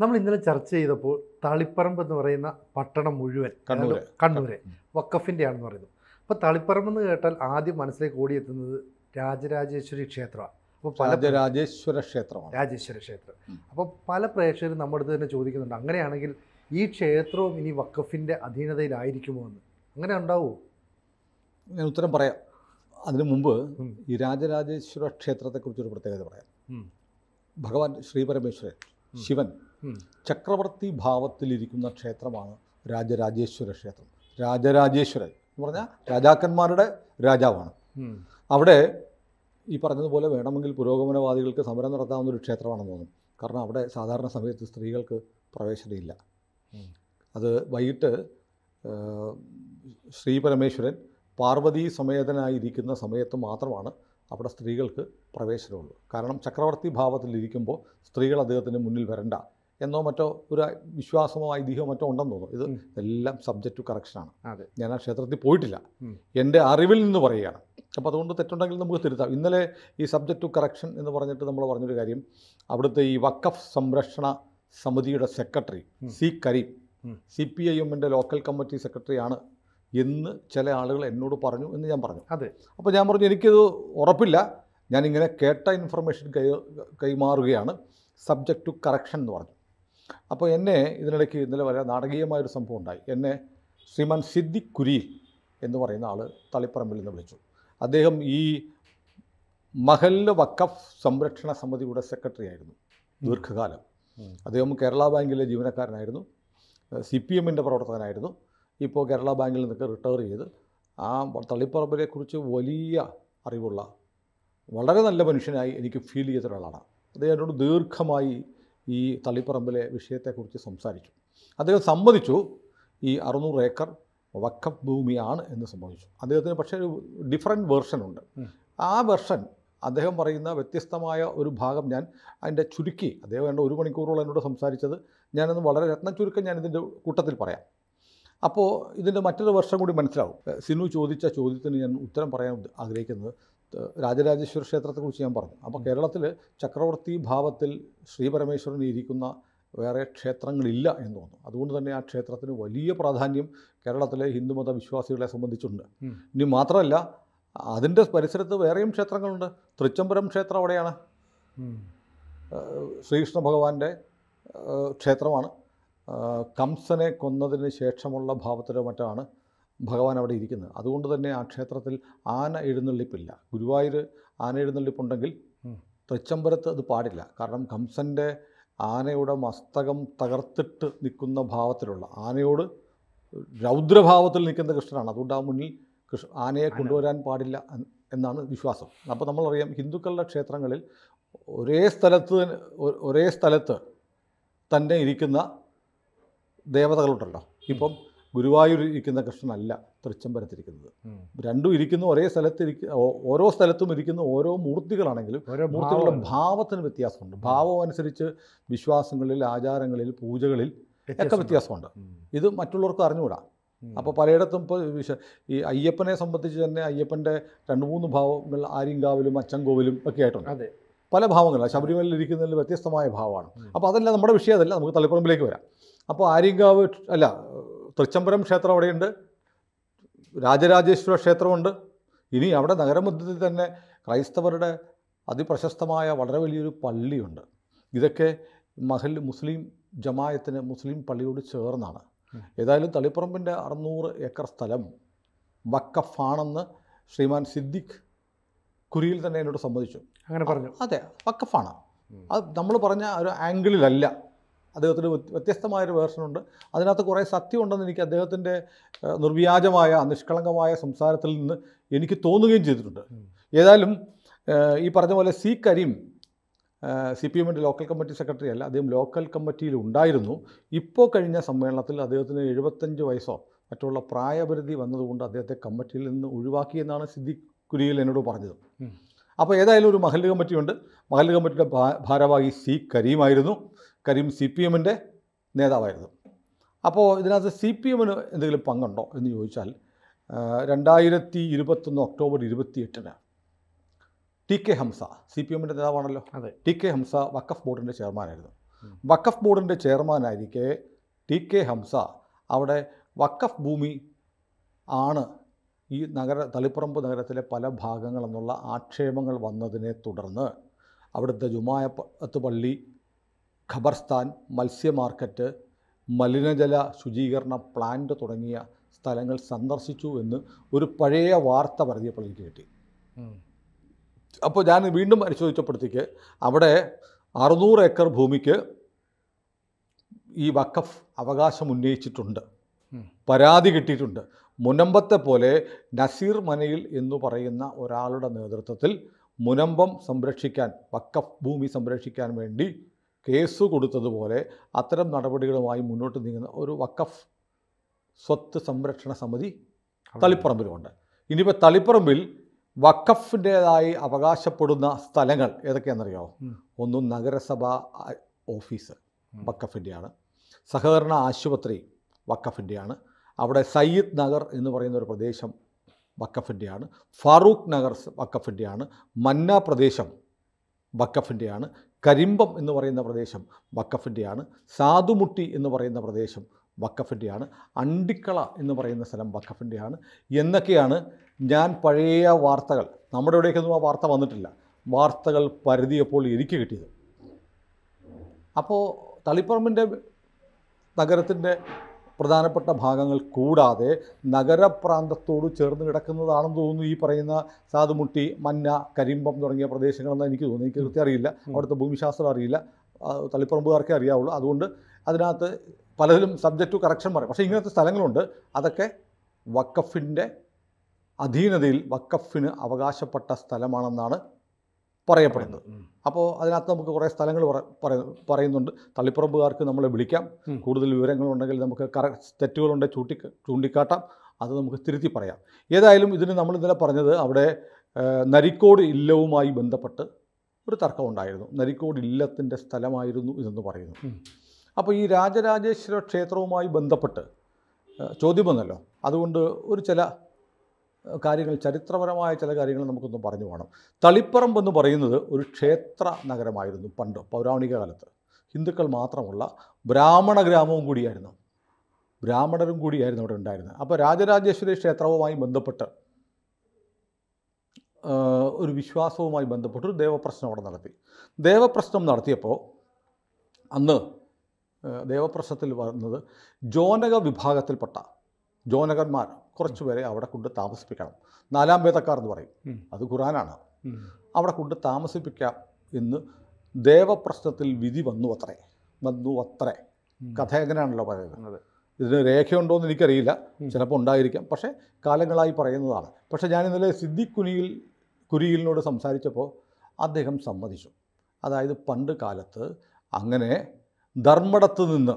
നമ്മൾ ഇന്നലെ ചർച്ച ചെയ്തപ്പോൾ തളിപ്പറമ്പ് എന്ന് പറയുന്ന പട്ടണം മുഴുവൻ കണ്ണൂര് കണ്ണൂരെ വക്കഫിൻ്റെ ആണെന്ന് പറയുന്നു അപ്പോൾ തളിപ്പറമ്പ് എന്ന് കേട്ടാൽ ആദ്യം മനസ്സിലേക്ക് ഓടിയെത്തുന്നത് രാജരാജേശ്വരി ക്ഷേത്രമാണ് അപ്പോൾ പല രാജേശ്വര ക്ഷേത്രമാണ് രാജേശ്വര ക്ഷേത്രം അപ്പോൾ പല പ്രേക്ഷകരും നമ്മുടെ അടുത്ത് തന്നെ ചോദിക്കുന്നുണ്ട് അങ്ങനെയാണെങ്കിൽ ഈ ക്ഷേത്രവും ഇനി വക്കഫിൻ്റെ അധീനതയിലായിരിക്കുമോ എന്ന് അങ്ങനെ ഉണ്ടാവുമോ ഞാൻ ഉത്തരം പറയാം അതിനു മുമ്പ് ഈ രാജരാജേശ്വര ക്ഷേത്രത്തെക്കുറിച്ചൊരു പ്രത്യേകത പറയാം ഭഗവാൻ ശ്രീപരമേശ്വരൻ ശിവൻ ചക്രവർത്തി ഭാവത്തിലിരിക്കുന്ന ക്ഷേത്രമാണ് രാജരാജേശ്വര ക്ഷേത്രം രാജരാജേശ്വരൻ എന്ന് പറഞ്ഞാൽ രാജാക്കന്മാരുടെ രാജാവാണ് അവിടെ ഈ പറഞ്ഞതുപോലെ വേണമെങ്കിൽ പുരോഗമനവാദികൾക്ക് സമരം നടത്താവുന്ന ഒരു ക്ഷേത്രമാണെന്ന് തോന്നും കാരണം അവിടെ സാധാരണ സമയത്ത് സ്ത്രീകൾക്ക് പ്രവേശനമില്ല അത് വൈകിട്ട് ശ്രീ പരമേശ്വരൻ പാർവതി സമേതനായിരിക്കുന്ന സമയത്ത് മാത്രമാണ് അവിടെ സ്ത്രീകൾക്ക് പ്രവേശനമുള്ളൂ കാരണം ചക്രവർത്തി ഭാവത്തിലിരിക്കുമ്പോൾ സ്ത്രീകൾ അദ്ദേഹത്തിന് മുന്നിൽ വരണ്ട എന്നോ മറ്റോ ഒരു വിശ്വാസമോ ഐതിഹ്യമോ മറ്റോ ഉണ്ടെന്ന് തോന്നുന്നു ഇത് എല്ലാം സബ്ജക്റ്റ് ടു കറക്ഷനാണ് ഞാൻ ആ ക്ഷേത്രത്തിൽ പോയിട്ടില്ല എൻ്റെ അറിവിൽ നിന്ന് പറയുകയാണ് അപ്പോൾ അതുകൊണ്ട് തെറ്റുണ്ടെങ്കിൽ നമുക്ക് തിരുത്താം ഇന്നലെ ഈ സബ്ജക്റ്റ് ടു കറക്ഷൻ എന്ന് പറഞ്ഞിട്ട് നമ്മൾ പറഞ്ഞൊരു കാര്യം അവിടുത്തെ ഈ വക്കഫ് സംരക്ഷണ സമിതിയുടെ secretary C Karim C P I എമ്മിൻ്റെ ലോക്കൽ കമ്മിറ്റി സെക്രട്ടറിയാണ് എന്ന് ചില ആളുകൾ എന്നോട് പറഞ്ഞു എന്ന് ഞാൻ പറഞ്ഞു അതെ അപ്പോൾ ഞാൻ പറഞ്ഞു എനിക്കത് ഉറപ്പില്ല ഞാനിങ്ങനെ കേട്ട ഇൻഫർമേഷൻ കൈ കൈമാറുകയാണ് സബ്ജക്റ്റ് ടു കറക്ഷൻ എന്ന് പറഞ്ഞു അപ്പോൾ എന്നെ ഇതിനിടയ്ക്ക് ഇന്നലെ വളരെ നാടകീയമായൊരു സംഭവം ഉണ്ടായി എന്നെ ശ്രീമാൻ സിദ്ദിഖ് കുരി എന്ന് പറയുന്ന ആൾ തളിപ്പറമ്പിൽ നിന്ന് വിളിച്ചു അദ്ദേഹം ഈ മഹല്ല വക്കഫ് സംരക്ഷണ സമിതിയുടെ സെക്രട്ടറി ആയിരുന്നു ദീർഘകാലം അദ്ദേഹം കേരള ബാങ്കിലെ ജീവനക്കാരനായിരുന്നു സി പി എമ്മിൻ്റെ പ്രവർത്തകനായിരുന്നു ഇപ്പോൾ കേരള ബാങ്കിൽ നിന്നൊക്കെ റിട്ടയർ ചെയ്ത് ആ തളിപ്പറമ്പിനെക്കുറിച്ച് വലിയ അറിവുള്ള വളരെ നല്ല മനുഷ്യനായി എനിക്ക് ഫീൽ ചെയ്ത ഒരാളാണ് അദ്ദേഹം എന്നോട് ദീർഘമായി ഈ തള്ളിപ്പറമ്പിലെ വിഷയത്തെക്കുറിച്ച് സംസാരിച്ചു അദ്ദേഹം സമ്മതിച്ചു ഈ അറുന്നൂറ് ഏക്കർ വക്കഫ് ഭൂമിയാണ് എന്ന് സമ്മതിച്ചു അദ്ദേഹത്തിന് പക്ഷേ ഒരു വേർഷൻ വേർഷനുണ്ട് ആ വെർഷൻ അദ്ദേഹം പറയുന്ന വ്യത്യസ്തമായ ഒരു ഭാഗം ഞാൻ അതിൻ്റെ ചുരുക്കി അദ്ദേഹം വേണ്ട ഒരു മണിക്കൂറോളം എന്നോട് സംസാരിച്ചത് ഞാനൊന്ന് വളരെ രത്ന ചുരുക്കം ഞാൻ ഇതിൻ്റെ കൂട്ടത്തിൽ പറയാം അപ്പോൾ ഇതിൻ്റെ മറ്റൊരു വർഷം കൂടി മനസ്സിലാവും സിനു ചോദിച്ച ചോദ്യത്തിന് ഞാൻ ഉത്തരം പറയാൻ ആഗ്രഹിക്കുന്നത് രാജരാജേശ്വര ക്ഷേത്രത്തെ കുറിച്ച് ഞാൻ പറഞ്ഞു അപ്പോൾ കേരളത്തിൽ ചക്രവർത്തി ഭാവത്തിൽ ശ്രീപരമേശ്വരൻ ഇരിക്കുന്ന വേറെ ക്ഷേത്രങ്ങളില്ല എന്ന് തോന്നുന്നു അതുകൊണ്ട് തന്നെ ആ ക്ഷേത്രത്തിന് വലിയ പ്രാധാന്യം കേരളത്തിലെ ഹിന്ദുമത വിശ്വാസികളെ സംബന്ധിച്ചുണ്ട് ഇനി മാത്രമല്ല അതിൻ്റെ പരിസരത്ത് വേറെയും ക്ഷേത്രങ്ങളുണ്ട് തൃച്ചംബരം ക്ഷേത്രം അവിടെയാണ് ശ്രീകൃഷ്ണ ഭഗവാന്റെ ക്ഷേത്രമാണ് കംസനെ കൊന്നതിന് ശേഷമുള്ള ഭാവത്തിലോ മറ്റാണ് ഭഗവാൻ അവിടെ ഇരിക്കുന്നത് അതുകൊണ്ട് തന്നെ ആ ക്ഷേത്രത്തിൽ ആന എഴുന്നള്ളിപ്പില്ല ഗുരുവായൂർ ആന എഴുന്നള്ളിപ്പുണ്ടെങ്കിൽ തൃച്ചമ്പരത്ത് അത് പാടില്ല കാരണം കംസൻ്റെ ആനയുടെ മസ്തകം തകർത്തിട്ട് നിൽക്കുന്ന ഭാവത്തിലുള്ള ആനയോട് രൗദ്രഭാവത്തിൽ നിൽക്കുന്ന കൃഷ്ണനാണ് അതുകൊണ്ട് ആ മുന്നിൽ കൃഷ്ണ ആനയെ കൊണ്ടുവരാൻ പാടില്ല എന്നാണ് വിശ്വാസം അപ്പോൾ നമ്മളറിയാം ഹിന്ദുക്കളുടെ ക്ഷേത്രങ്ങളിൽ ഒരേ സ്ഥലത്ത് ഒരേ സ്ഥലത്ത് തന്നെ ഇരിക്കുന്ന ദേവതകളുണ്ടല്ലോ ഇപ്പം ഗുരുവായൂർ ഇരിക്കുന്ന കൃഷ്ണനല്ല തൃച്ചംബരത്തിരിക്കുന്നത് രണ്ടും ഇരിക്കുന്ന ഒരേ സ്ഥലത്തിരിക്ക ഓരോ സ്ഥലത്തും ഇരിക്കുന്ന ഓരോ മൂർത്തികളാണെങ്കിലും മൂർത്തികളുടെ ഭാവത്തിന് വ്യത്യാസമുണ്ട് ഭാവം അനുസരിച്ച് വിശ്വാസങ്ങളിൽ ആചാരങ്ങളിൽ പൂജകളിൽ ഒക്കെ വ്യത്യാസമുണ്ട് ഇത് മറ്റുള്ളവർക്ക് അറിഞ്ഞുകൂടാ അപ്പോൾ പലയിടത്തും ഇപ്പോൾ വിശ ഈ അയ്യപ്പനെ സംബന്ധിച്ച് തന്നെ അയ്യപ്പൻ്റെ രണ്ട് മൂന്ന് ഭാവങ്ങൾ ആര്യങ്കാവിലും അച്ചൻകോവിലും ഒക്കെ ആയിട്ടുണ്ട് പല ഭാവങ്ങളാണ് ശബരിമലയിൽ ഇരിക്കുന്നതിൽ വ്യത്യസ്തമായ ഭാവമാണ് അപ്പോൾ അതല്ല നമ്മുടെ വിഷയം അതല്ല നമുക്ക് തളിപ്പറമ്പിലേക്ക് വരാം അപ്പോൾ ആര്യങ്കാവ് അല്ല തൃച്ചംബരം ക്ഷേത്രം അവിടെയുണ്ട് രാജരാജേശ്വര ക്ഷേത്രമുണ്ട് ഇനി അവിടെ നഗരമധ്യത്തിൽ തന്നെ ക്രൈസ്തവരുടെ അതിപ്രശസ്തമായ വളരെ വലിയൊരു പള്ളിയുണ്ട് ഇതൊക്കെ മഹൽ മുസ്ലിം ജമായത്തിന് മുസ്ലിം പള്ളിയോട് ചേർന്നാണ് ഏതായാലും തളിപ്പറമ്പിൻ്റെ അറുന്നൂറ് ഏക്കർ സ്ഥലം വക്കഫാണെന്ന് ശ്രീമാൻ സിദ്ദിഖ് കുരിയിൽ തന്നെ എന്നോട് സമ്മതിച്ചു അങ്ങനെ പറഞ്ഞു അതെ വക്കഫാണ് അത് നമ്മൾ പറഞ്ഞ ഒരു ആംഗിളിലല്ല അദ്ദേഹത്തിന് വ്യത്യസ്തമായൊരു വേർഷനുണ്ട് അതിനകത്ത് കുറേ സത്യമുണ്ടെന്ന് എനിക്ക് അദ്ദേഹത്തിൻ്റെ നിർവ്യാജമായ നിഷ്കളങ്കമായ സംസാരത്തിൽ നിന്ന് എനിക്ക് തോന്നുകയും ചെയ്തിട്ടുണ്ട് ഏതായാലും ഈ പറഞ്ഞ പോലെ സി കരീം സി പി എമ്മിൻ്റെ ലോക്കൽ കമ്മിറ്റി സെക്രട്ടറി അല്ല അദ്ദേഹം ലോക്കൽ കമ്മിറ്റിയിൽ ഉണ്ടായിരുന്നു ഇപ്പോൾ കഴിഞ്ഞ സമ്മേളനത്തിൽ അദ്ദേഹത്തിന് എഴുപത്തഞ്ച് വയസ്സോ മറ്റുള്ള പ്രായപരിധി വന്നതുകൊണ്ട് അദ്ദേഹത്തെ കമ്മിറ്റിയിൽ നിന്ന് ഒഴിവാക്കിയെന്നാണ് സിദ്ദിഖ് കുരിയിൽ എന്നോട് പറഞ്ഞത് അപ്പോൾ ഏതായാലും ഒരു മഹല്ല് കമ്മിറ്റിയുണ്ട് മഹല്ല് കമ്മിറ്റിയുടെ ഭാരവാഹി സി കരീമായിരുന്നു കരീം സി പി എമ്മിൻ്റെ നേതാവായിരുന്നു അപ്പോൾ ഇതിനകത്ത് സി പി എമ്മിന് എന്തെങ്കിലും പങ്കുണ്ടോ എന്ന് ചോദിച്ചാൽ രണ്ടായിരത്തി ഇരുപത്തൊന്ന് ഒക്ടോബർ ഇരുപത്തിയെട്ടിന് T K Hamza C P എമ്മിൻ്റെ നേതാവാണല്ലോ അതെ ടി കെ ഹംസ വഖഫ് ബോർഡിൻ്റെ ചെയർമാനായിരുന്നു വഖഫ് ബോർഡിൻ്റെ ചെയർമാനായിരിക്കെ ടി കെ ഹംസ അവിടെ വഖഫ് ഭൂമി ആണ് ഈ നഗര തളിപ്പറമ്പ് നഗരത്തിലെ പല ഭാഗങ്ങളെന്നുള്ള ആക്ഷേപങ്ങൾ വന്നതിനെ തുടർന്ന് അവിടുത്തെ ജുമായത്ത് പള്ളി ഖബർസ്ഥാൻ മത്സ്യ മാർക്കറ്റ് മലിനജല ശുചീകരണ പ്ലാന്റ് തുടങ്ങിയ സ്ഥലങ്ങൾ സന്ദർശിച്ചു എന്ന് ഒരു പഴയ വാർത്ത പറഞ്ഞപ്പോൾ എനിക്ക് കിട്ടി അപ്പോൾ ഞാൻ വീണ്ടും പരിശോധിച്ചപ്പോഴത്തേക്ക് അവിടെ അറുന്നൂറ് ഏക്കർ ഭൂമിക്ക് ഈ വഖഫ് അവകാശം ഉന്നയിച്ചിട്ടുണ്ട് പരാതി കിട്ടിയിട്ടുണ്ട് മുനമ്പത്തെ പോലെ നസീർ മനയിൽ എന്ന് പറയുന്ന ഒരാളുടെ നേതൃത്വത്തിൽ മുനമ്പം സംരക്ഷിക്കാൻ വക്കഫ് ഭൂമി സംരക്ഷിക്കാൻ വേണ്ടി കേസ് കൊടുത്തതുപോലെ അത്തരം നടപടികളുമായി മുന്നോട്ട് നീങ്ങുന്ന ഒരു വക്കഫ് സ്വത്ത് സംരക്ഷണ സമിതി തളിപ്പറമ്പിലുമുണ്ട് ഇനിയിപ്പോൾ തളിപ്പറമ്പിൽ വക്കഫിൻ്റേതായി അവകാശപ്പെടുന്ന സ്ഥലങ്ങൾ ഏതൊക്കെയാണെന്നറിയോ ഒന്ന് നഗരസഭ ഓഫീസ് വക്കഫിൻ്റെയാണ് സഹകരണ ആശുപത്രി വക്കഫിൻ്റെയാണ് അവിടെ സയ്യിദ് നഗർ എന്ന് പറയുന്ന ഒരു പ്രദേശം വക്കഫിൻ്റെയാണ് ഫാറൂഖ് നഗർ വക്കഫിൻ്റെയാണ് മന്ന പ്രദേശം വക്കഫിൻ്റെയാണ് കരിമ്പം എന്ന് പറയുന്ന പ്രദേശം വക്കഫിൻ്റെയാണ് സാധുമുട്ടി എന്ന് പറയുന്ന പ്രദേശം വക്കഫിൻ്റെയാണ് അണ്ടിക്കള എന്ന് പറയുന്ന സ്ഥലം വക്കഫിൻ്റെയാണ് എന്നൊക്കെയാണ് ഞാൻ പഴയ വാർത്തകൾ നമ്മുടെ ഇവിടേക്കൊന്നും ആ വാർത്ത വന്നിട്ടില്ല വാർത്തകൾ പരതിയപ്പോൾ എനിക്ക് കിട്ടിയത് അപ്പോൾ തളിപ്പറമ്പിൻ്റെ നഗരത്തിൻ്റെ പ്രധാനപ്പെട്ട ഭാഗങ്ങൾ കൂടാതെ നഗരപ്രാന്തത്തോട് ചേർന്ന് കിടക്കുന്നതാണെന്ന് തോന്നുന്നു ഈ പറയുന്ന സാധുമുട്ടി മന്ന കരിമ്പം തുടങ്ങിയ പ്രദേശങ്ങളെന്നാണ് എനിക്ക് തോന്നുന്നു എനിക്ക് കൃത്യം അറിയില്ല അവിടുത്തെ ഭൂമിശാസ്ത്രം അറിയില്ല തളിപ്പറമ്പുകാർക്കേ അറിയാവുള്ളൂ അതുകൊണ്ട് അതിനകത്ത് പലതിലും സബ്ജക്റ്റ് ടു കറക്ഷൻ പറയും പക്ഷേ ഇങ്ങനത്തെ സ്ഥലങ്ങളുണ്ട് അതൊക്കെ വക്കഫിൻ്റെ അധീനതയിൽ വക്കഫിന് അവകാശപ്പെട്ട സ്ഥലമാണെന്നാണ് പറയപ്പെടുന്നത് അപ്പോൾ അതിനകത്ത് നമുക്ക് കുറേ സ്ഥലങ്ങൾ പറയുന്നുണ്ട് തളിപ്പറമ്പുകാർക്ക് നമ്മളെ വിളിക്കാം കൂടുതൽ വിവരങ്ങളുണ്ടെങ്കിൽ നമുക്ക് കറ തെറ്റുകളുണ്ടെങ്കിൽ ചൂണ്ടി ചൂണ്ടിക്കാട്ടാം അത് നമുക്ക് തിരുത്തി പറയാം ഏതായാലും ഇതിന് നമ്മൾ ഇന്നലെ പറഞ്ഞത് അവിടെ നരിക്കോട് ഇല്ലവുമായി ബന്ധപ്പെട്ട് ഒരു തർക്കമുണ്ടായിരുന്നു നരിക്കോട് ഇല്ലത്തിൻ്റെ സ്ഥലമായിരുന്നു ഇതെന്ന് പറയുന്നു അപ്പോൾ ഈ രാജരാജേശ്വര ക്ഷേത്രവുമായി ബന്ധപ്പെട്ട് ചോദ്യം വന്നല്ലോ അതുകൊണ്ട് ഒരു ചില കാര്യങ്ങൾ ചരിത്രപരമായ ചില കാര്യങ്ങൾ നമുക്കൊന്ന് പറഞ്ഞു പോകണം തളിപ്പറമ്പ് എന്ന് പറയുന്നത് ഒരു ക്ഷേത്ര നഗരമായിരുന്നു പണ്ട് പൗരാണിക കാലത്ത് ഹിന്ദുക്കൾ മാത്രമുള്ള ബ്രാഹ്മണ ഗ്രാമവും കൂടിയായിരുന്നു ബ്രാഹ്മണരും കൂടിയായിരുന്നു അവിടെ ഉണ്ടായിരുന്നത് അപ്പോൾ രാജരാജേശ്വരി ക്ഷേത്രവുമായി ബന്ധപ്പെട്ട് ഒരു വിശ്വാസവുമായി ബന്ധപ്പെട്ട് ഒരു ദേവപ്രശ്നം അവിടെ നടത്തി ദേവപ്രശ്നം നടത്തിയപ്പോൾ അന്ന് ദേവപ്രശ്നത്തിൽ വന്നത് ജോനക വിഭാഗത്തിൽപ്പെട്ട ജോനകന്മാർ കുറച്ച് പേരെ അവിടെ കൊണ്ട് താമസിപ്പിക്കണം നാലാം വേദക്കാർ എന്ന് പറയും അത് ഖുറാനാണ് അവിടെ കൊണ്ട് താമസിപ്പിക്കാം എന്ന് ദേവപ്രശ്നത്തിൽ വിധി വന്നു അത്രേ വന്നു അത്രേ കഥ എങ്ങനെയാണല്ലോ പറയുന്നത് ഇതിന് രേഖയുണ്ടോ എന്ന് എനിക്കറിയില്ല ചിലപ്പോൾ ഉണ്ടായിരിക്കാം പക്ഷേ കാലങ്ങളായി പറയുന്നതാണ് പക്ഷേ ഞാൻ ഇന്നലെ സിദ്ദിഖുനിയിൽ കുനിയിൽ കുരിയിലിനോട് സംസാരിച്ചപ്പോൾ അദ്ദേഹം സമ്മതിച്ചു അതായത് പണ്ട് കാലത്ത് അങ്ങനെ ധർമ്മടത്ത് നിന്ന്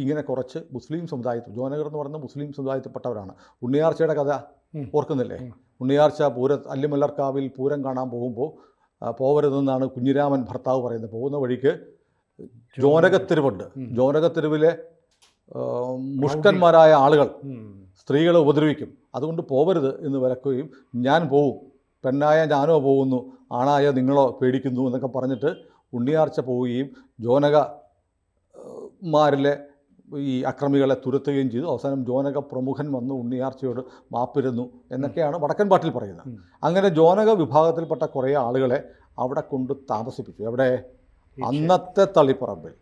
ഇങ്ങനെ കുറച്ച് മുസ്ലിം സമുദായത്തിൽ ജോനഗർ എന്ന് പറയുന്ന മുസ്ലിം സമുദായത്തിൽപ്പെട്ടവരാണ് ഉണ്ണിയാർച്ചയുടെ കഥ ഓർക്കുന്നില്ലേ ഉണ്ണിയാർച്ച പൂര അല്ലിമല്ലർക്കാവിൽ പൂരം കാണാൻ പോകുമ്പോൾ പോവരുതെന്നാണ് കുഞ്ഞിരാമൻ ഭർത്താവ് പറയുന്നത് പോകുന്ന വഴിക്ക് ജോനകത്തെരുവുണ്ട് ജോനകത്തെരുവിലെ മുഷ്കന്മാരായ ആളുകൾ സ്ത്രീകളെ ഉപദ്രവിക്കും അതുകൊണ്ട് പോവരുത് എന്ന് വിലക്കുകയും ഞാൻ പോവും പെണ്ണായ ഞാനോ പോകുന്നു ആണായ നിങ്ങളോ പേടിക്കുന്നു എന്നൊക്കെ പറഞ്ഞിട്ട് ഉണ്ണിയാർച്ച പോവുകയും ജോനകമാരിലെ മാരിലെ ഈ അക്രമികളെ തുരത്തുകയും ചെയ്തു അവസാനം ജോനക പ്രമുഖൻ വന്ന് ഉണ്ണിയാർച്ചയോട് മാപ്പിരുന്നു എന്നൊക്കെയാണ് വടക്കൻ പാട്ടിൽ പറയുന്നത് അങ്ങനെ ജോനക വിഭാഗത്തിൽപ്പെട്ട കുറേ ആളുകളെ അവിടെ കൊണ്ട് താമസിപ്പിച്ചു എവിടെ അന്നത്തെ തളിപ്പറമ്പിൽ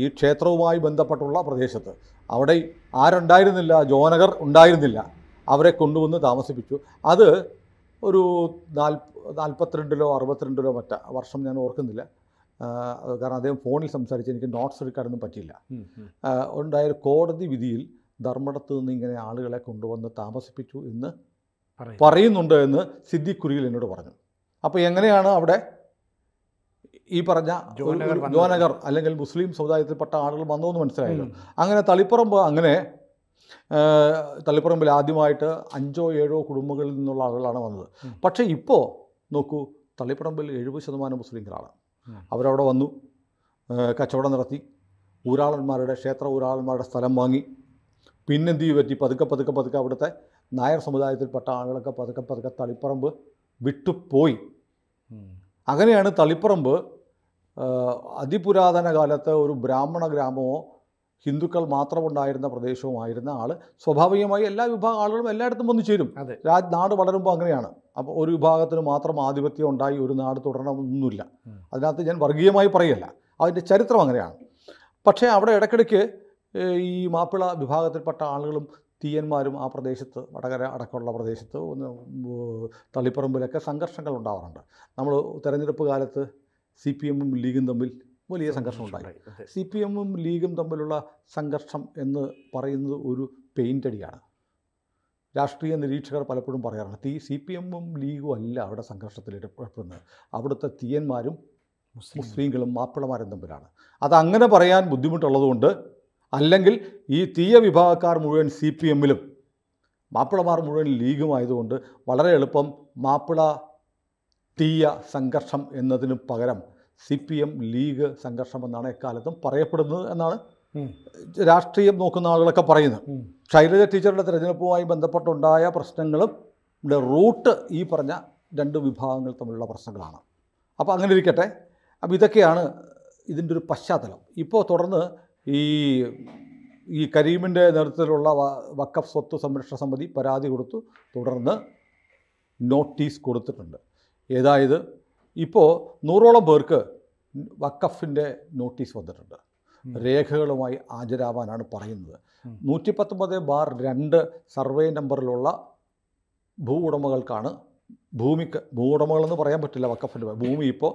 ഈ ക്ഷേത്രവുമായി ബന്ധപ്പെട്ടുള്ള പ്രദേശത്ത് അവിടെ ആരുണ്ടായിരുന്നില്ല ജോനകർ ഉണ്ടായിരുന്നില്ല അവരെ കൊണ്ടുവന്ന് താമസിപ്പിച്ചു അത് ഒരു നാൽപ്പ നാൽപ്പത്തിരണ്ടിലോ അറുപത്തിരണ്ടിലോ മറ്റ വർഷം ഞാൻ ഓർക്കുന്നില്ല കാരണം അദ്ദേഹം ഫോണിൽ സംസാരിച്ച് എനിക്ക് നോട്ട്സ് എടുക്കാനൊന്നും പറ്റില്ല ഉണ്ടായ കോടതി വിധിയിൽ ധർമ്മടത്ത് നിന്ന് ഇങ്ങനെ ആളുകളെ കൊണ്ടുവന്ന് താമസിപ്പിച്ചു എന്ന് പറയുന്നുണ്ട് എന്ന് സിദ്ധി കുരിയിൽ എന്നോട് പറഞ്ഞു അപ്പോൾ എങ്ങനെയാണ് അവിടെ ഈ പറഞ്ഞ ജോനഗർ അല്ലെങ്കിൽ മുസ്ലിം സമുദായത്തിൽപ്പെട്ട ആളുകൾ വന്നതെന്ന് മനസ്സിലായല്ലോ അങ്ങനെ തളിപ്പറമ്പ് അങ്ങനെ തളിപ്പറമ്പിൽ ആദ്യമായിട്ട് അഞ്ചോ ഏഴോ കുടുംബങ്ങളിൽ നിന്നുള്ള ആളുകളാണ് വന്നത് പക്ഷേ ഇപ്പോൾ നോക്കൂ തളിപ്പറമ്പിൽ എഴുപത് ശതമാനം മുസ്ലിങ്ങളാണ് അവരവിടെ വന്നു കച്ചവടം നടത്തി ഊരാളന്മാരുടെ ക്ഷേത്ര ഊരാളന്മാരുടെ സ്ഥലം വാങ്ങി പിന്നെന്ത് പറ്റി പതുക്കെ പതുക്കെ പതുക്കെ അവിടുത്തെ നായർ സമുദായത്തിൽപ്പെട്ട ആളുകളൊക്കെ പതുക്കെ പതുക്കെ തളിപ്പറമ്പ് വിട്ടുപോയി അങ്ങനെയാണ് തളിപ്പറമ്പ് അതിപുരാതന കാലത്ത് ഒരു ബ്രാഹ്മണ ഗ്രാമമോ ഹിന്ദുക്കൾ മാത്രമുണ്ടായിരുന്ന പ്രദേശവുമായിരുന്ന ആൾ സ്വാഭാവികമായി എല്ലാ വിഭാഗം ആളുകളും എല്ലായിടത്തും വന്നു ചേരും രാജ് നാട് വളരുമ്പോൾ അങ്ങനെയാണ് അപ്പോൾ ഒരു വിഭാഗത്തിന് മാത്രം ആധിപത്യം ഉണ്ടായി ഒരു നാട് തുടരണമെന്നൊന്നുമില്ല അതിനകത്ത് ഞാൻ വർഗീയമായി പറയല്ല അതിൻ്റെ ചരിത്രം അങ്ങനെയാണ് പക്ഷേ അവിടെ ഇടയ്ക്കിടയ്ക്ക് ഈ മാപ്പിള വിഭാഗത്തിൽപ്പെട്ട ആളുകളും തീയന്മാരും ആ പ്രദേശത്ത് വടകര അടക്കമുള്ള പ്രദേശത്ത് ഒന്ന് തളിപ്പറമ്പിലൊക്കെ സംഘർഷങ്ങൾ ഉണ്ടാവാറുണ്ട് നമ്മൾ തെരഞ്ഞെടുപ്പ് കാലത്ത് സി പി എമ്മും ലീഗും തമ്മിൽ വലിയ സംഘർഷം ഉണ്ടായി സി പി എമ്മും ലീഗും തമ്മിലുള്ള സംഘർഷം എന്ന് പറയുന്നത് ഒരു പെയിൻ്റടിയാണ് രാഷ്ട്രീയ നിരീക്ഷകർ പലപ്പോഴും പറയാറുണ്ട് തീ സി പി എമ്മും ലീഗും അല്ല അവിടെ സംഘർഷത്തിൽ ഏർപ്പെടുന്നത് അവിടുത്തെ തീയന്മാരും മുസ്ലിങ്ങളും മാപ്പിളമാരും തമ്മിലാണ് അതങ്ങനെ പറയാൻ ബുദ്ധിമുട്ടുള്ളതുകൊണ്ട് അല്ലെങ്കിൽ ഈ തീയ വിഭാഗക്കാർ മുഴുവൻ സി പി എമ്മിലും മാപ്പിളമാർ മുഴുവൻ ലീഗുമായതുകൊണ്ട് വളരെ എളുപ്പം മാപ്പിള തീയ സംഘർഷം എന്നതിന് പകരം സി പി എം ലീഗ് സംഘർഷമെന്നാണ് എക്കാലത്തും പറയപ്പെടുന്നത് എന്നാണ് രാഷ്ട്രീയം നോക്കുന്ന ആളുകളൊക്കെ പറയുന്നത് ശൈലജ ടീച്ചറുടെ തിരഞ്ഞെടുപ്പുമായി ബന്ധപ്പെട്ടുണ്ടായ പ്രശ്നങ്ങളും റൂട്ട് ഈ പറഞ്ഞ രണ്ട് വിഭാഗങ്ങൾ തമ്മിലുള്ള പ്രശ്നങ്ങളാണ് അപ്പോൾ അങ്ങനെ ഇരിക്കട്ടെ അപ്പോൾ ഇതൊക്കെയാണ് ഇതിൻ്റെ ഒരു പശ്ചാത്തലം ഇപ്പോൾ തുടർന്ന് ഈ ഈ കരീമിൻ്റെ നേതൃത്വത്തിലുള്ള വക്കഫ് സ്വത്ത് സംരക്ഷണ സമിതി പരാതി കൊടുത്തു തുടർന്ന് നോട്ടീസ് കൊടുത്തിട്ടുണ്ട് ഏതായത് ഇപ്പോൾ നൂറോളം പേർക്ക് വക്കഫിൻ്റെ നോട്ടീസ് വന്നിട്ടുണ്ട് രേഖകളുമായി ഹാജരാവാനാണ് പറയുന്നത് നൂറ്റി പത്തൊമ്പത് ബാർ രണ്ട് സർവേ നമ്പറിലുള്ള ഭൂ ഉടമകൾക്കാണ് ഭൂമിക്ക് ഭൂ ഉടമകളെന്ന് പറയാൻ പറ്റില്ല വക്കഫിൻ്റെ ഭൂമി ഇപ്പോൾ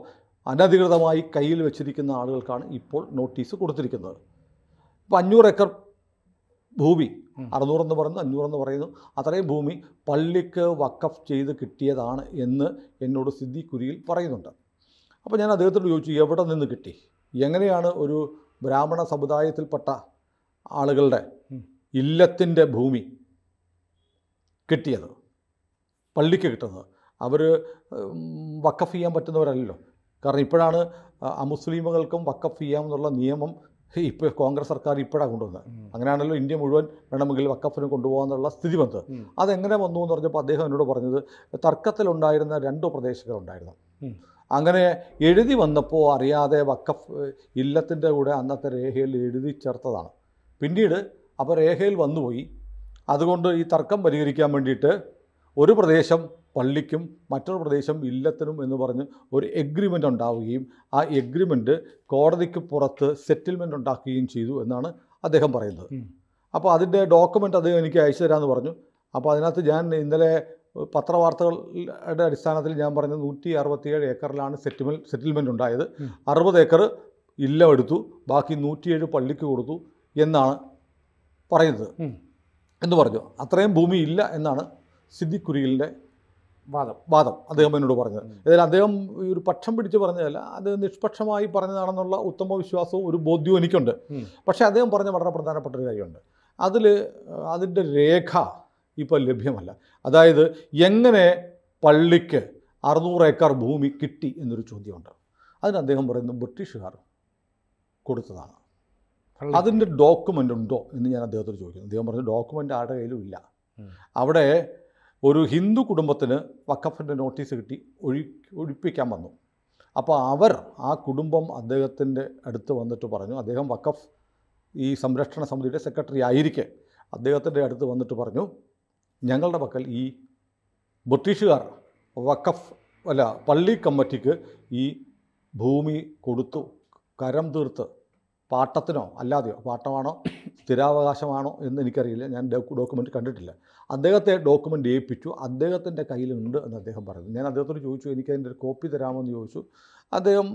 അനധികൃതമായി കയ്യിൽ വെച്ചിരിക്കുന്ന ആളുകൾക്കാണ് ഇപ്പോൾ നോട്ടീസ് കൊടുത്തിരിക്കുന്നത് ഇപ്പോൾ അഞ്ഞൂറ് ഏക്കർ ഭൂമി അറുന്നൂറെന്ന് പറയുന്നു അഞ്ഞൂറെന്ന് പറയുന്നു അത്രയും ഭൂമി പള്ളിക്ക് വക്കഫ് ചെയ്ത് കിട്ടിയതാണ് എന്ന് എന്നോട് സിദ്ധി കുരിയിൽ പറയുന്നുണ്ട് അപ്പോൾ ഞാൻ അദ്ദേഹത്തോട് ചോദിച്ചു എവിടെ നിന്ന് കിട്ടി എങ്ങനെയാണ് ഒരു ബ്രാഹ്മണ സമുദായത്തിൽപ്പെട്ട ആളുകളുടെ ഇല്ലത്തിൻ്റെ ഭൂമി കിട്ടിയത് പള്ളിക്ക് കിട്ടുന്നത് അവർ വക്കഫ് ചെയ്യാൻ പറ്റുന്നവരല്ലല്ലോ കാരണം ഇപ്പോഴാണ് അമുസ്ലിമുകൾക്കും വക്കഫ് ചെയ്യാമെന്നുള്ള നിയമം ഹേ ഇപ്പോൾ കോൺഗ്രസ് സർക്കാർ ഇപ്പോഴാണ് കൊണ്ടുവന്നത് അങ്ങനെയാണല്ലോ ഇന്ത്യ മുഴുവൻ വേണമെങ്കിൽ വക്കഫിന് കൊണ്ടുപോകാമെന്നുള്ള സ്ഥിതി വന്നത് അതെങ്ങനെ വന്നു എന്ന് പറഞ്ഞപ്പോൾ അദ്ദേഹം എന്നോട് പറഞ്ഞത് തർക്കത്തിലുണ്ടായിരുന്ന രണ്ടു പ്രദേശങ്ങളുണ്ടായിരുന്നു അങ്ങനെ എഴുതി വന്നപ്പോൾ അറിയാതെ വക്കഫ് ഇല്ലത്തിൻ്റെ കൂടെ അന്നത്തെ രേഖയിൽ എഴുതി ചേർത്തതാണ് പിന്നീട് അപ്പോൾ രേഖയിൽ വന്നുപോയി അതുകൊണ്ട് ഈ തർക്കം പരിഹരിക്കാൻ വേണ്ടിയിട്ട് ഒരു പ്രദേശം പള്ളിക്കും മറ്റൊരു പ്രദേശം ഇല്ലത്തിനും എന്ന് പറഞ്ഞ് ഒരു എഗ്രിമെൻ്റ് ഉണ്ടാവുകയും ആ എഗ്രിമെൻ്റ് കോടതിക്ക് പുറത്ത് സെറ്റിൽമെൻ്റ് ഉണ്ടാക്കുകയും ചെയ്തു എന്നാണ് അദ്ദേഹം പറയുന്നത് അപ്പോൾ അതിൻ്റെ ഡോക്യുമെൻ്റ് അദ്ദേഹം എനിക്ക് അയച്ചു തരാമെന്ന് പറഞ്ഞു അപ്പോൾ അതിനകത്ത് ഞാൻ ഇന്നലെ പത്രവാർത്തകളുടെ അടിസ്ഥാനത്തിൽ ഞാൻ പറഞ്ഞത് നൂറ്റി അറുപത്തിയേഴ് ഏക്കറിലാണ് സെറ്റിൽമെൻറ്റ് സെറ്റിൽമെൻ്റ് ഉണ്ടായത് അറുപത് ഏക്കർ ഇല്ലം എടുത്തു ബാക്കി നൂറ്റിയേഴ് പള്ളിക്ക് കൊടുത്തു എന്നാണ് പറയുന്നത് എന്ന് പറഞ്ഞു അത്രയും ഭൂമി ഇല്ല എന്നാണ് സിദ്ദിഖ് വാദം വാദം അദ്ദേഹം എന്നോട് പറഞ്ഞത് ഇതിൽ അദ്ദേഹം ഈ ഒരു പക്ഷം പിടിച്ച് പറഞ്ഞതല്ല അത് നിഷ്പക്ഷമായി പറഞ്ഞതാണെന്നുള്ള ഉത്തമ വിശ്വാസവും ഒരു ബോധ്യവും എനിക്കുണ്ട് പക്ഷേ അദ്ദേഹം പറഞ്ഞ വളരെ പ്രധാനപ്പെട്ട ഒരു കാര്യമുണ്ട് അതിൽ അതിൻ്റെ രേഖ ഇപ്പോൾ ലഭ്യമല്ല അതായത് എങ്ങനെ പള്ളിക്ക് അറുന്നൂറ് ഏക്കർ ഭൂമി കിട്ടി എന്നൊരു ചോദ്യമുണ്ട് അതിന് അദ്ദേഹം പറയുന്നത് ബ്രിട്ടീഷുകാർ കൊടുത്തതാണ് അതിൻ്റെ ഡോക്യുമെൻ്റ് ഉണ്ടോ എന്ന് ഞാൻ അദ്ദേഹത്തോട് ചോദിക്കുന്നു അദ്ദേഹം പറഞ്ഞു ഡോക്യുമെൻ്റ് ആരുടെ കയ്യിലും ഇല്ല അവിടെ ഒരു ഹിന്ദു കുടുംബത്തിന് വക്കഫിൻ്റെ നോട്ടീസ് കിട്ടി ഒഴി ഒഴിപ്പിക്കാൻ വന്നു അപ്പോൾ അവർ ആ കുടുംബം അദ്ദേഹത്തിൻ്റെ അടുത്ത് വന്നിട്ട് പറഞ്ഞു അദ്ദേഹം വക്കഫ് ഈ സംരക്ഷണ സമിതിയുടെ സെക്രട്ടറി ആയിരിക്കെ അദ്ദേഹത്തിൻ്റെ അടുത്ത് വന്നിട്ട് പറഞ്ഞു ഞങ്ങളുടെ പക്കൽ ഈ ബ്രിട്ടീഷുകാർ വക്കഫ് അല്ല പള്ളി കമ്മിറ്റിക്ക് ഈ ഭൂമി കൊടുത്തു കരം തീർത്ത് പാട്ടത്തിനോ അല്ലാതെയോ പാട്ടമാണോ സ്ഥിരാവകാശമാണോ എന്ന് എനിക്കറിയില്ല ഞാൻ ഡോക്യുമെൻ്റ് കണ്ടിട്ടില്ല അദ്ദേഹത്തെ ഡോക്യുമെൻ്റ് ഏൽപ്പിച്ചു അദ്ദേഹത്തിൻ്റെ കയ്യിലുണ്ട് എന്ന് അദ്ദേഹം പറഞ്ഞു ഞാൻ അദ്ദേഹത്തോട് ചോദിച്ചു എനിക്ക് അതിൻ്റെ ഒരു കോപ്പി തരാമെന്ന് ചോദിച്ചു അദ്ദേഹം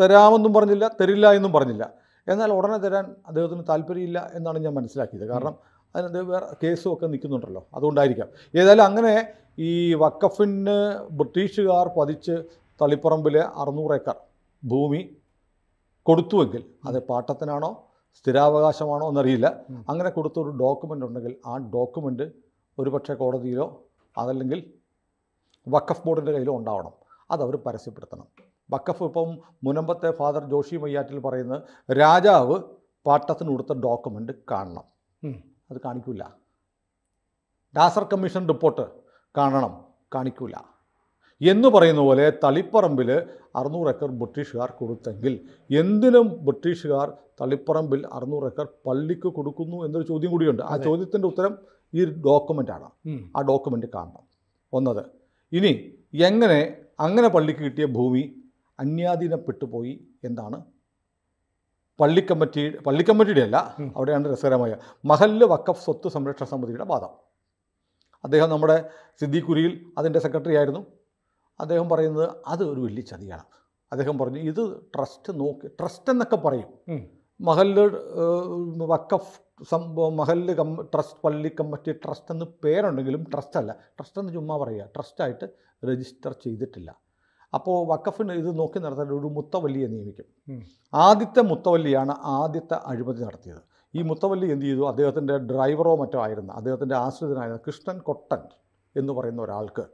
തരാമെന്നും പറഞ്ഞില്ല തരില്ല എന്നും പറഞ്ഞില്ല എന്നാൽ ഉടനെ തരാൻ അദ്ദേഹത്തിന് താല്പര്യമില്ല എന്നാണ് ഞാൻ മനസ്സിലാക്കിയത് കാരണം അതിനത് വേറെ കേസും ഒക്കെ നിൽക്കുന്നുണ്ടല്ലോ അതുകൊണ്ടായിരിക്കാം ഏതായാലും അങ്ങനെ ഈ വക്കഫിന് ബ്രിട്ടീഷുകാർ പതിച്ച് തളിപ്പറമ്പിലെ അറുന്നൂറ് ഏക്കർ ഭൂമി കൊടുത്തുവെങ്കിൽ അത് പാട്ടത്തിനാണോ സ്ഥിരാവകാശമാണോ എന്നറിയില്ല അങ്ങനെ കൊടുത്തൊരു ഡോക്യുമെൻ്റ് ഉണ്ടെങ്കിൽ ആ ഡോക്യുമെൻ്റ് ഒരുപക്ഷെ കോടതിയിലോ അതല്ലെങ്കിൽ വഖഫ് ബോർഡിൻ്റെ കയ്യിലോ ഉണ്ടാവണം അതവർ പരസ്യപ്പെടുത്തണം വഖഫ് ഇപ്പം മുനമ്പത്തെ ഫാദർ ജോഷി മയ്യാറ്റിൽ പറയുന്നത് രാജാവ് പാട്ടത്തിന് കൊടുത്ത ഡോക്യുമെൻ്റ് കാണണം അത് കാണിക്കില്ല ഡാസർ കമ്മീഷൻ റിപ്പോർട്ട് കാണണം കാണിക്കില്ല എന്ന് പറയുന്ന പോലെ തളിപ്പറമ്പിൽ അറുന്നൂറ് ഏക്കർ ബ്രിട്ടീഷുകാർ കൊടുത്തെങ്കിൽ എന്തിനും ബ്രിട്ടീഷുകാർ തളിപ്പറമ്പിൽ അറുന്നൂറ് ഏക്കർ പള്ളിക്ക് കൊടുക്കുന്നു എന്നൊരു ചോദ്യം കൂടിയുണ്ട് ആ ചോദ്യത്തിൻ്റെ ഉത്തരം ഈ ആണ് ആ ഡോക്യുമെൻ്റ് കാണണം ഒന്നത് ഇനി എങ്ങനെ അങ്ങനെ പള്ളിക്ക് കിട്ടിയ ഭൂമി അന്യാധീനപ്പെട്ടു പോയി എന്താണ് പള്ളി കമ്മിറ്റി പള്ളി അല്ല അവിടെയാണ് രസകരമായ മഹല്ല് വക്കഫ് സ്വത്ത് സംരക്ഷണ സമിതിയുടെ വാദം അദ്ദേഹം നമ്മുടെ സിദ്ദീഖുരിയിൽ അതിൻ്റെ സെക്രട്ടറി ആയിരുന്നു അദ്ദേഹം പറയുന്നത് അത് ഒരു വലിയ ചതിയാണ് അദ്ദേഹം പറഞ്ഞു ഇത് ട്രസ്റ്റ് നോക്കി ട്രസ്റ്റ് എന്നൊക്കെ പറയും മഹല്ല് വക്കഫ് സംഭവം മഹല്ല് കം ട്രസ്റ്റ് പള്ളി കമ്മിറ്റി ട്രസ്റ്റ് എന്ന് പേരുണ്ടെങ്കിലും ട്രസ്റ്റ് അല്ല ട്രസ്റ്റ് എന്ന് ചുമ്മാ പറയുക ട്രസ്റ്റായിട്ട് രജിസ്റ്റർ ചെയ്തിട്ടില്ല അപ്പോൾ വക്കഫിന് ഇത് നോക്കി നടത്താൻ ഒരു മുത്തവല്ലിയെ നിയമിക്കും ആദ്യത്തെ മുത്തവല്ലിയാണ് ആദ്യത്തെ അഴിമതി നടത്തിയത് ഈ മുത്തവല്ലി എന്ത് ചെയ്തു അദ്ദേഹത്തിൻ്റെ ഡ്രൈവറോ മറ്റോ ആയിരുന്ന അദ്ദേഹത്തിൻ്റെ ആശ്രിതനായിരുന്ന കൃഷ്ണൻ കൊട്ടൻ എന്ന് പറയുന്ന ഒരാൾക്ക്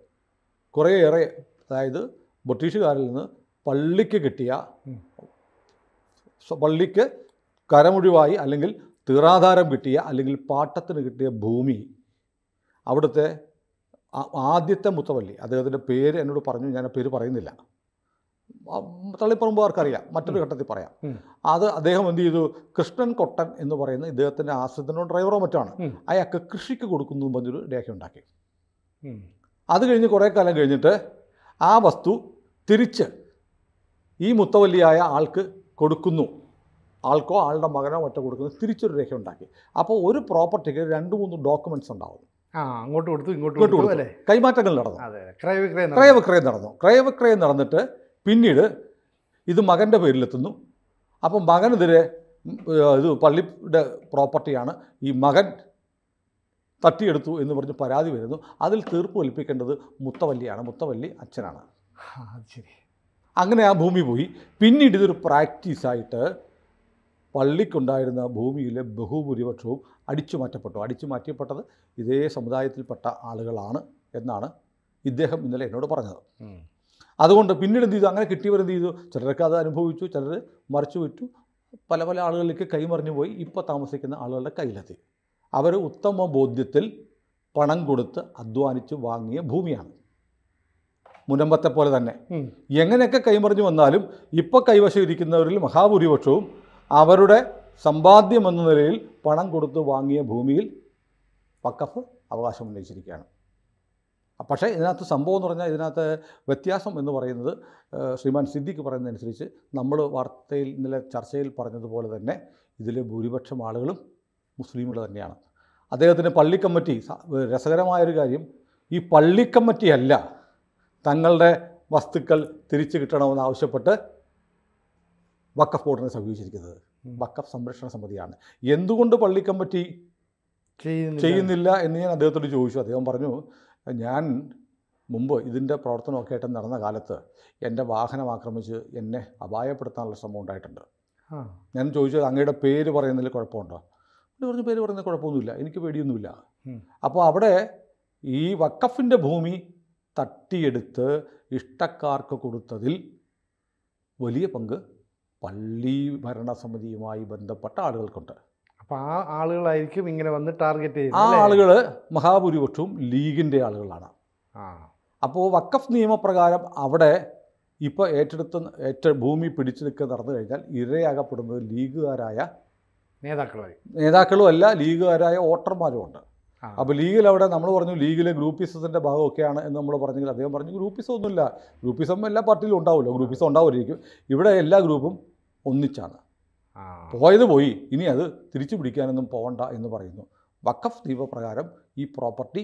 കുറേയേറെ അതായത് ബ്രിട്ടീഷുകാരിൽ നിന്ന് പള്ളിക്ക് കിട്ടിയ പള്ളിക്ക് കരമൊഴിവായി അല്ലെങ്കിൽ തീറാധാരം കിട്ടിയ അല്ലെങ്കിൽ പാട്ടത്തിന് കിട്ടിയ ഭൂമി അവിടുത്തെ ആദ്യത്തെ മുത്തവല്ലി അദ്ദേഹത്തിൻ്റെ പേര് എന്നോട് പറഞ്ഞു ഞാൻ പേര് പറയുന്നില്ല തള്ളിപ്പറമ്പുകാർക്കറിയാം മറ്റൊരു ഘട്ടത്തിൽ പറയാം അത് അദ്ദേഹം എന്ത് ചെയ്തു കൃഷ്ണൻ കൊട്ടൻ എന്ന് പറയുന്ന ഇദ്ദേഹത്തിൻ്റെ ആശ്രിതനോ ഡ്രൈവറോ മറ്റാണ് അയാൾക്ക് കൃഷിക്ക് കൊടുക്കുന്നു പറഞ്ഞൊരു രേഖയുണ്ടാക്കി അത് കഴിഞ്ഞ് കുറേ കാലം കഴിഞ്ഞിട്ട് ആ വസ്തു തിരിച്ച് ഈ മുത്തവല്ലിയായ ആൾക്ക് കൊടുക്കുന്നു ആൾക്കോ ആളുടെ മകനോ മറ്റോ കൊടുക്കുന്ന തിരിച്ചൊരു രേഖ ഉണ്ടാക്കി അപ്പോൾ ഒരു പ്രോപ്പർട്ടിക്ക് രണ്ട് മൂന്ന് ഡോക്യുമെൻറ്റ്സ് ഉണ്ടാവും അങ്ങോട്ട് കൊടുത്തു ഇങ്ങോട്ട് കൊടുത്തു അല്ലേ കൈമാറ്റങ്ങൾ നടന്നു ക്രയവിക്രയം ക്രയവിക്രയം നടന്നു ക്രയവിക്രയം നടന്നിട്ട് പിന്നീട് ഇത് മകൻ്റെ പേരിലെത്തുന്നു അപ്പം മകനെതിരെ ഇത് പള്ളിയുടെ പ്രോപ്പർട്ടിയാണ് ഈ മകൻ തട്ടിയെടുത്തു എന്ന് പറഞ്ഞ് പരാതി വരുന്നു അതിൽ തീർപ്പ് കൽപ്പിക്കേണ്ടത് മുത്തവല്ലിയാണ് മുത്തവല്ലി അച്ഛനാണ് ശരി അങ്ങനെ ആ ഭൂമി പോയി പിന്നീട് ഇതൊരു പ്രാക്ടീസായിട്ട് പള്ളിക്കുണ്ടായിരുന്ന ഭൂമിയിലെ ബഹുഭൂരിപക്ഷവും അടിച്ചു മാറ്റപ്പെട്ടു അടിച്ചു മാറ്റപ്പെട്ടത് ഇതേ സമുദായത്തിൽപ്പെട്ട ആളുകളാണ് എന്നാണ് ഇദ്ദേഹം ഇന്നലെ എന്നോട് പറഞ്ഞത് അതുകൊണ്ട് പിന്നീട് എന്ത് ചെയ്തു അങ്ങനെ കിട്ടിയവർ എന്ത് ചെയ്തു ചിലർക്ക് അത് അനുഭവിച്ചു ചിലർ മറിച്ചു വിറ്റു പല പല ആളുകളിലേക്ക് കൈമറിഞ്ഞു പോയി ഇപ്പോൾ താമസിക്കുന്ന ആളുകളുടെ കയ്യിലെത്തി അവർ ഉത്തമ ബോധ്യത്തിൽ പണം കൊടുത്ത് അധ്വാനിച്ച് വാങ്ങിയ ഭൂമിയാണ് മുനമ്പത്തെ പോലെ തന്നെ എങ്ങനെയൊക്കെ കൈമറിഞ്ഞു വന്നാലും ഇപ്പോൾ കൈവശം ഇരിക്കുന്നവരിൽ മഹാഭൂരിപക്ഷവും അവരുടെ സമ്പാദ്യം എന്ന നിലയിൽ പണം കൊടുത്ത് വാങ്ങിയ ഭൂമിയിൽ വക്കഫ് അവകാശം ഉന്നയിച്ചിരിക്കുകയാണ് പക്ഷേ ഇതിനകത്ത് സംഭവം എന്ന് പറഞ്ഞാൽ ഇതിനകത്ത് വ്യത്യാസം എന്ന് പറയുന്നത് ശ്രീമാൻ സിദ്ദിഖ് പറയുന്നതനുസരിച്ച് നമ്മൾ വാർത്തയിൽ ഇന്നലെ ചർച്ചയിൽ പറഞ്ഞതുപോലെ തന്നെ ഇതിലെ ഭൂരിപക്ഷം ആളുകളും മുസ്ലിമുകൾ തന്നെയാണ് അദ്ദേഹത്തിൻ്റെ പള്ളി കമ്മിറ്റി രസകരമായൊരു കാര്യം ഈ പള്ളി കമ്മിറ്റിയല്ല തങ്ങളുടെ വസ്തുക്കൾ തിരിച്ചു കിട്ടണമെന്ന് ആവശ്യപ്പെട്ട് വക്കഫ് ബോർഡിനെ സമീപിച്ചിരിക്കുന്നത് വക്കഫ് സംരക്ഷണ സമിതിയാണ് എന്തുകൊണ്ട് പള്ളിക്കമ്പറ്റി ചെയ്യുന്നില്ല എന്ന് ഞാൻ അദ്ദേഹത്തോട് ചോദിച്ചു അദ്ദേഹം പറഞ്ഞു ഞാൻ മുമ്പ് ഇതിൻ്റെ പ്രവർത്തനമൊക്കെ ആയിട്ട് നടന്ന കാലത്ത് എൻ്റെ വാഹനം ആക്രമിച്ച് എന്നെ അപായപ്പെടുത്താനുള്ള ശ്രമം ഉണ്ടായിട്ടുണ്ട് ഞാൻ ചോദിച്ചത് അങ്ങയുടെ പേര് പറയുന്നതിൽ കുഴപ്പമുണ്ടോ എന്ന് പറഞ്ഞ പേര് പറയുന്നതിൽ കുഴപ്പമൊന്നുമില്ല എനിക്ക് പേടിയൊന്നുമില്ല അപ്പോൾ അവിടെ ഈ വക്കഫിൻ്റെ ഭൂമി തട്ടിയെടുത്ത് ഇഷ്ടക്കാർക്ക് കൊടുത്തതിൽ വലിയ പങ്ക് പള്ളി ഭരണസമിതിയുമായി ബന്ധപ്പെട്ട ആളുകൾക്കുണ്ട് അപ്പോൾ ആ ആളുകളായിരിക്കും ഇങ്ങനെ വന്ന് ടാർഗറ്റ് ചെയ്യുന്നത് ആ ആളുകൾ മഹാഭൂരിപക്ഷവും ലീഗിൻ്റെ ആളുകളാണ് അപ്പോൾ വക്കഫ് നിയമപ്രകാരം അവിടെ ഇപ്പോൾ ഏറ്റെടുത്ത് ഏറ്റ ഭൂമി പിടിച്ചു നിൽക്കുക നടന്നു കഴിഞ്ഞാൽ ഇരയാകപ്പെടുന്നത് ലീഗുകാരായ നേതാക്കളായി നേതാക്കളും അല്ല ലീഗുകാരായ വോട്ടർമാരും ഉണ്ട് അപ്പോൾ ലീഗിൽ അവിടെ നമ്മൾ പറഞ്ഞു ലീഗിലെ ഗ്രൂപ്പിസത്തിൻ്റെ ഭാഗമൊക്കെയാണ് എന്ന് നമ്മൾ പറഞ്ഞെങ്കിൽ അദ്ദേഹം പറഞ്ഞു ഗ്രൂപ്പിസം ഒന്നുമില്ല ഗ്രൂപ്പിസം എല്ലാ പാർട്ടിയിലും ഉണ്ടാവുമല്ലോ ഗ്രൂപ്പിസം ഉണ്ടാവുമായിരിക്കും ഇവിടെ എല്ലാ ഗ്രൂപ്പും ഒന്നിച്ചാണ് പോയത് പോയി ഇനി അത് തിരിച്ചു പിടിക്കാനൊന്നും പോകണ്ട എന്ന് പറയുന്നു വഖഫ് ദ്വീപപ്രകാരം ഈ പ്രോപ്പർട്ടി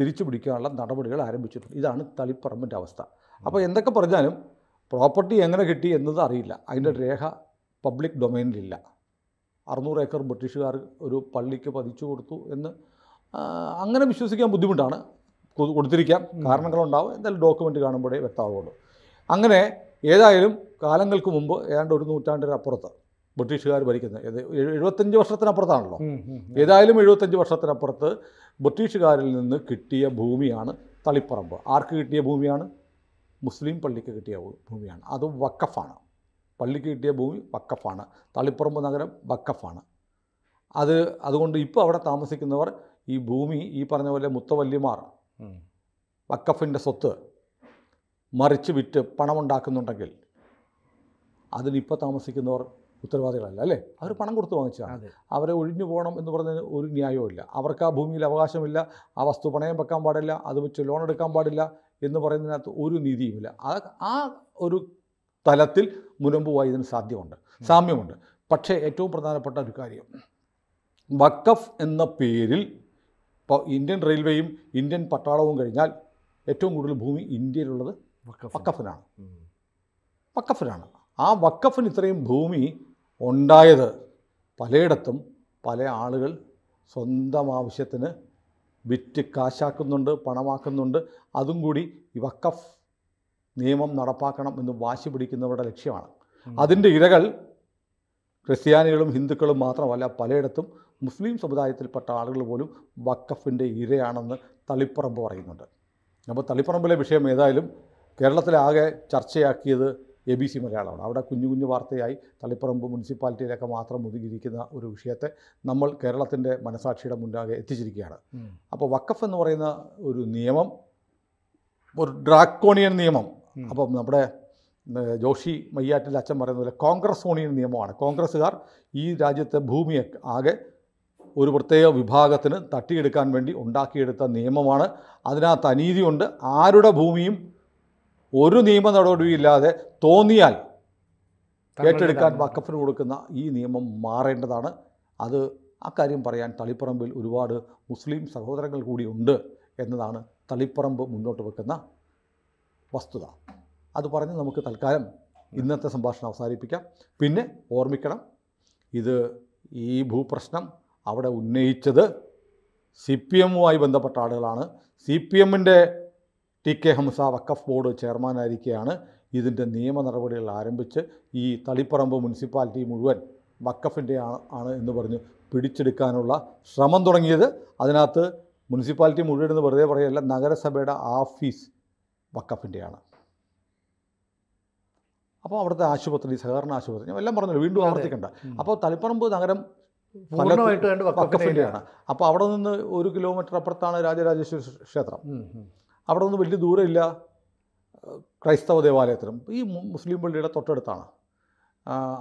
തിരിച്ചു പിടിക്കാനുള്ള നടപടികൾ ആരംഭിച്ചിട്ടുണ്ട് ഇതാണ് തളിപ്പറമ്പിൻ്റെ അവസ്ഥ അപ്പോൾ എന്തൊക്കെ പറഞ്ഞാലും പ്രോപ്പർട്ടി എങ്ങനെ കിട്ടി എന്നത് അറിയില്ല അതിൻ്റെ രേഖ പബ്ലിക് ഡൊമൈനിലില്ല അറുന്നൂറ് ഏക്കർ ബ്രിട്ടീഷുകാർ ഒരു പള്ളിക്ക് പതിച്ചു കൊടുത്തു എന്ന് അങ്ങനെ വിശ്വസിക്കാൻ ബുദ്ധിമുട്ടാണ് കൊടുത്തിരിക്കാം കാരണങ്ങളുണ്ടാവും എന്തായാലും ഡോക്യുമെൻ്റ് കാണുമ്പോഴേ വ്യക്തമാവുള്ളൂ അങ്ങനെ ഏതായാലും കാലങ്ങൾക്ക് മുമ്പ് ഏതാണ്ട് ഒരു നൂറ്റാണ്ടിനപ്പുറത്ത് ബ്രിട്ടീഷുകാർ ഭരിക്കുന്നത് എഴുപത്തഞ്ച് വർഷത്തിനപ്പുറത്താണല്ലോ ഏതായാലും എഴുപത്തഞ്ച് വർഷത്തിനപ്പുറത്ത് ബ്രിട്ടീഷുകാരിൽ നിന്ന് കിട്ടിയ ഭൂമിയാണ് തളിപ്പറമ്പ് ആർക്ക് കിട്ടിയ ഭൂമിയാണ് മുസ്ലിം പള്ളിക്ക് കിട്ടിയ ഭൂമിയാണ് അത് വക്കഫാണ് പള്ളിക്ക് കിട്ടിയ ഭൂമി വക്കഫാണ് തളിപ്പറമ്പ് നഗരം വക്കഫാണ് അത് അതുകൊണ്ട് ഇപ്പോൾ അവിടെ താമസിക്കുന്നവർ ഈ ഭൂമി ഈ പറഞ്ഞ പോലെ മുത്തവല്യമാർ വക്കഫിൻ്റെ സ്വത്ത് മറിച്ച് വിറ്റ് പണമുണ്ടാക്കുന്നുണ്ടെങ്കിൽ അതിനിപ്പോൾ താമസിക്കുന്നവർ ഉത്തരവാദികളല്ല അല്ലേ അവർ പണം കൊടുത്ത് വാങ്ങിച്ചതാണ് അവരെ ഒഴിഞ്ഞു പോകണം എന്ന് പറഞ്ഞതിന് ഒരു ന്യായവുമില്ല അവർക്ക് ആ ഭൂമിയിൽ അവകാശമില്ല ആ വസ്തു പണയം വെക്കാൻ പാടില്ല അത് വെച്ച് ലോൺ എടുക്കാൻ പാടില്ല എന്ന് പറയുന്നതിനകത്ത് ഒരു നീതിയുമില്ല ആ ഒരു തലത്തിൽ മുനമ്പുമായി ഇതിന് സാധ്യമുണ്ട് സാമ്യമുണ്ട് പക്ഷേ ഏറ്റവും പ്രധാനപ്പെട്ട ഒരു കാര്യം വക്കഫ് എന്ന പേരിൽ ഇപ്പോൾ ഇന്ത്യൻ റെയിൽവേയും ഇന്ത്യൻ പട്ടാളവും കഴിഞ്ഞാൽ ഏറ്റവും കൂടുതൽ ഭൂമി ഇന്ത്യയിലുള്ളത് വക്കഫിനാണ് വക്കഫിനാണ് ആ വക്കഫിന് ഇത്രയും ഭൂമി ഉണ്ടായത് പലയിടത്തും പല ആളുകൾ സ്വന്തം ആവശ്യത്തിന് വിറ്റ് കാശാക്കുന്നുണ്ട് പണമാക്കുന്നുണ്ട് അതും കൂടി ഈ വക്കഫ് നിയമം നടപ്പാക്കണം എന്ന് വാശി പിടിക്കുന്നവരുടെ ലക്ഷ്യമാണ് അതിൻ്റെ ഇരകൾ ക്രിസ്ത്യാനികളും ഹിന്ദുക്കളും മാത്രമല്ല പലയിടത്തും മുസ്ലിം സമുദായത്തിൽപ്പെട്ട ആളുകൾ പോലും വക്കഫിൻ്റെ ഇരയാണെന്ന് തളിപ്പറമ്പ് പറയുന്നുണ്ട് അപ്പോൾ തളിപ്പറമ്പിലെ വിഷയം ഏതായാലും കേരളത്തിലാകെ ചർച്ചയാക്കിയത് എ ബി സി മലയാളമാണ് അവിടെ കുഞ്ഞു കുഞ്ഞു വാർത്തയായി തളിപ്പറമ്പ് മുനിസിപ്പാലിറ്റിയിലൊക്കെ മാത്രം ഒതുങ്ങിയിരിക്കുന്ന ഒരു വിഷയത്തെ നമ്മൾ കേരളത്തിൻ്റെ മനസാക്ഷിയുടെ മുന്നാകെ എത്തിച്ചിരിക്കുകയാണ് അപ്പോൾ വക്കഫ് എന്ന് പറയുന്ന ഒരു നിയമം ഒരു ഡ്രാക്കോണിയൻ നിയമം അപ്പം നമ്മുടെ ജോഷി മയ്യാറ്റിൽ അച്ഛൻ പറയുന്ന പോലെ കോൺഗ്രസ് ഓണിയൻ നിയമമാണ് കോൺഗ്രസ്സുകാർ ഈ രാജ്യത്തെ ഭൂമിയെ ആകെ ഒരു പ്രത്യേക വിഭാഗത്തിന് തട്ടിയെടുക്കാൻ വേണ്ടി ഉണ്ടാക്കിയെടുത്ത നിയമമാണ് അതിനകത്ത് അനീതിയുണ്ട് ആരുടെ ഭൂമിയും ഒരു നിയമ നടപടിയില്ലാതെ തോന്നിയാൽ ഏറ്റെടുക്കാൻ വക്കഫിന് കൊടുക്കുന്ന ഈ നിയമം മാറേണ്ടതാണ് അത് അക്കാര്യം പറയാൻ തളിപ്പറമ്പിൽ ഒരുപാട് മുസ്ലിം സഹോദരങ്ങൾ കൂടിയുണ്ട് എന്നതാണ് തളിപ്പറമ്പ് മുന്നോട്ട് വെക്കുന്ന വസ്തുത അത് പറഞ്ഞ് നമുക്ക് തൽക്കാലം ഇന്നത്തെ സംഭാഷണം അവസാനിപ്പിക്കാം പിന്നെ ഓർമ്മിക്കണം ഇത് ഈ ഭൂപ്രശ്നം അവിടെ ഉന്നയിച്ചത് സി പി എമ്മുമായി ബന്ധപ്പെട്ട ആളുകളാണ് സി പി എമ്മിൻ്റെ ടി കെ ഹംസ വക്കഫ് ബോർഡ് ചെയർമാനായിരിക്കെയാണ് ഇതിൻ്റെ നിയമ നടപടികൾ ആരംഭിച്ച് ഈ തളിപ്പറമ്പ് മുനിസിപ്പാലിറ്റി മുഴുവൻ വക്കഫിൻ്റെ ആണ് എന്ന് പറഞ്ഞ് പിടിച്ചെടുക്കാനുള്ള ശ്രമം തുടങ്ങിയത് അതിനകത്ത് മുനിസിപ്പാലിറ്റി മുഴുവൻ എന്ന് വെറുതെ പറയല്ല നഗരസഭയുടെ ആഫീസ് വക്കഫിൻ്റെയാണ് അപ്പോൾ അവിടുത്തെ ആശുപത്രി സഹകരണ ആശുപത്രി ഞാൻ എല്ലാം പറഞ്ഞല്ലോ വീണ്ടും ആവർത്തിക്കണ്ട അപ്പോൾ തളിപ്പറമ്പ് നഗരം വക്കഫിൻ്റെയാണ് അപ്പോൾ അവിടെ നിന്ന് ഒരു കിലോമീറ്റർ അപ്പുറത്താണ് രാജരാജേശ്വരി ക്ഷേത്രം അവിടെ നിന്ന് വലിയ ദൂരമില്ല ക്രൈസ്തവ ദേവാലയത്തിനും ഈ മുസ്ലിം പള്ളിയുടെ തൊട്ടടുത്താണ്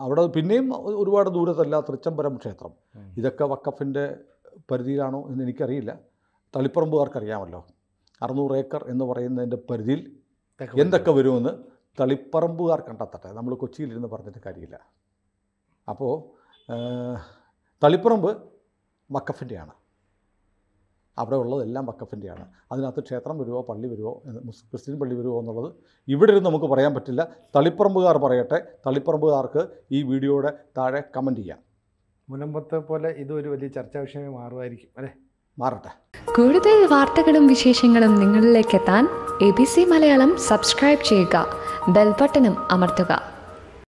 അവിടെ പിന്നെയും ഒരുപാട് ദൂരത്തല്ല തൃച്ചംബരം ക്ഷേത്രം ഇതൊക്കെ വക്കഫിൻ്റെ പരിധിയിലാണോ എന്ന് എനിക്കറിയില്ല തളിപ്പറമ്പുകാർക്കറിയാമല്ലോ അറുന്നൂറ് ഏക്കർ എന്ന് പറയുന്നതിൻ്റെ പരിധിയിൽ എന്തൊക്കെ വരുമെന്ന് തളിപ്പറമ്പുകാർ കണ്ടെത്തട്ടെ നമ്മൾ കൊച്ചിയിലിരുന്ന് പറഞ്ഞിട്ട് കാര്യമില്ല അപ്പോൾ തളിപ്പറമ്പ് വക്കഫിൻ്റെയാണ് അവിടെ ഉള്ളതെല്ലാം വക്കഫിൻ്റെയാണ് അതിനകത്ത് ക്ഷേത്രം വരുമോ പള്ളി വരുമോ ക്രിസ്ത്യൻ പള്ളി വരുമോ എന്നുള്ളത് ഇവിടെ ഇരുന്ന് നമുക്ക് പറയാൻ പറ്റില്ല തളിപ്പറമ്പുകാർ പറയട്ടെ തളിപ്പറമ്പുകാർക്ക് ഈ വീഡിയോയുടെ താഴെ കമൻറ്റ് ചെയ്യാം മുനമ്പത്തെ പോലെ ഇതൊരു വലിയ ചർച്ചാ വിഷയമായി മാറുമായിരിക്കും അല്ലേ മാറട്ടെ കൂടുതൽ വാർത്തകളും വിശേഷങ്ങളും നിങ്ങളിലേക്ക് എത്താൻ A B C Malayalam subscribe ചെയ്യുക ബെൽബട്ടനും അമർത്തുക